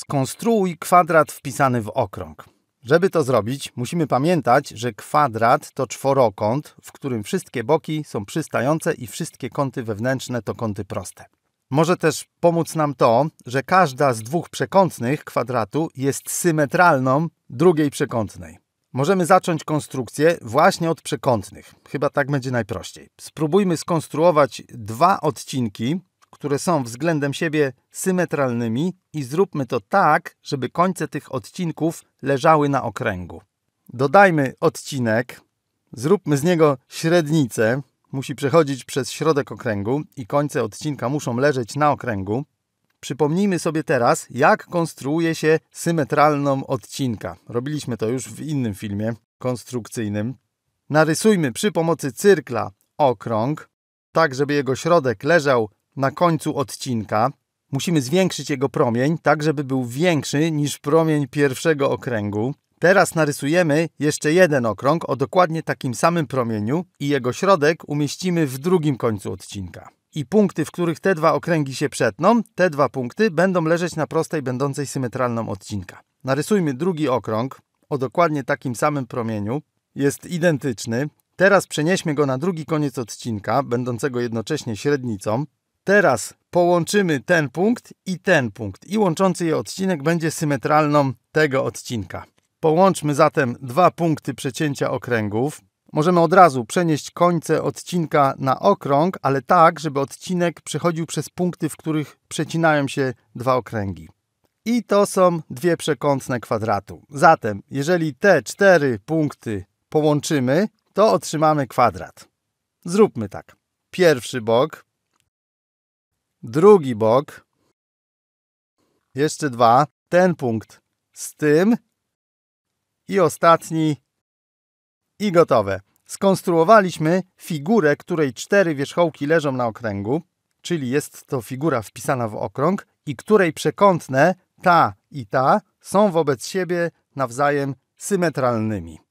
Skonstruuj kwadrat wpisany w okrąg. Żeby to zrobić, musimy pamiętać, że kwadrat to czworokąt, w którym wszystkie boki są przystające i wszystkie kąty wewnętrzne to kąty proste. Może też pomóc nam to, że każda z dwóch przekątnych kwadratu jest symetralną drugiej przekątnej. Możemy zacząć konstrukcję właśnie od przekątnych. Chyba tak będzie najprościej. Spróbujmy skonstruować dwa odcinki, które są względem siebie symetralnymi i zróbmy to tak, żeby końce tych odcinków leżały na okręgu. Dodajmy odcinek, zróbmy z niego średnicę, musi przechodzić przez środek okręgu i końce odcinka muszą leżeć na okręgu. Przypomnijmy sobie teraz, jak konstruuje się symetralną odcinka. Robiliśmy to już w innym filmie konstrukcyjnym. Narysujmy przy pomocy cyrkla okrąg, tak żeby jego środek leżał na końcu odcinka. Musimy zwiększyć jego promień, tak żeby był większy niż promień pierwszego okręgu. Teraz narysujemy jeszcze jeden okrąg o dokładnie takim samym promieniu i jego środek umieścimy w drugim końcu odcinka. I punkty, w których te dwa okręgi się przetną, te dwa punkty będą leżeć na prostej będącej symetralną odcinka. Narysujmy drugi okrąg o dokładnie takim samym promieniu. Jest identyczny. Teraz przenieśmy go na drugi koniec odcinka, będącego jednocześnie średnicą. Teraz połączymy ten punkt i ten punkt i łączący je odcinek będzie symetralną tego odcinka. Połączmy zatem dwa punkty przecięcia okręgów. Możemy od razu przenieść końce odcinka na okrąg, ale tak, żeby odcinek przechodził przez punkty, w których przecinają się dwa okręgi. I to są dwie przekątne kwadratu. Zatem, jeżeli te cztery punkty połączymy, to otrzymamy kwadrat. Zróbmy tak. Pierwszy bok drugi bok. Jeszcze dwa. Ten punkt z tym. I ostatni. I gotowe. Skonstruowaliśmy figurę, której cztery wierzchołki leżą na okręgu, czyli jest to figura wpisana w okrąg i której przekątne ta i ta są wobec siebie nawzajem symetralnymi.